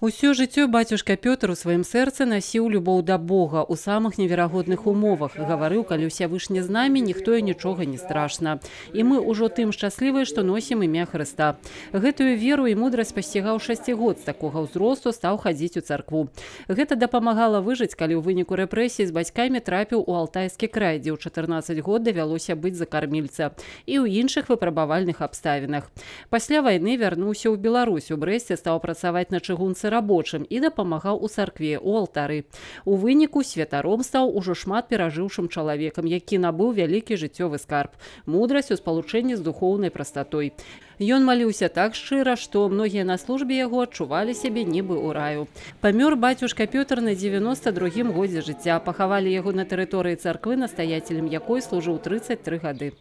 Усё жыццё бацюшка Пётр у сваім сэрцы насіў любоў да Бога у самых неверагодных умовах. гаварыў, калі ўся вышня з намі ніхто і нічога не страшна. І мы ўжо тым шчаслівыя, што носім імя Хрыста. Гэтую веру і мудрасць пасцігаў шасці год з такога ўзросту стаў хадзіць у царкву. Гэта дапамагала выжыць, калі ў выніку рэпрэсіі з бацькамі трапіў у алтайскі край, дзе ў 14 год давялося быць за кармільца і ў іншых выпрабавальных абставінах. Пасля вайны вярнуўся ў Беларусь у брэсце стаў працаваць на чыгунцы месцы рабочым і дапамагаў у царкве у алтары. У выніку святаром стаў ужо шмат перажыўшым чалавекам, які набыў вялікі жыццёвы скарб, мудрасць у спалучэнні з духоўнай прастатой. Ён маліўся так шчыра, што многія на службе яго адчувалі сябе нібы ў раю. Памёр бацюшка Пётр на 92 годзе жыцця пахавалі яго на тэрыторыі царквы настаяцелем якой служыў 33 гады.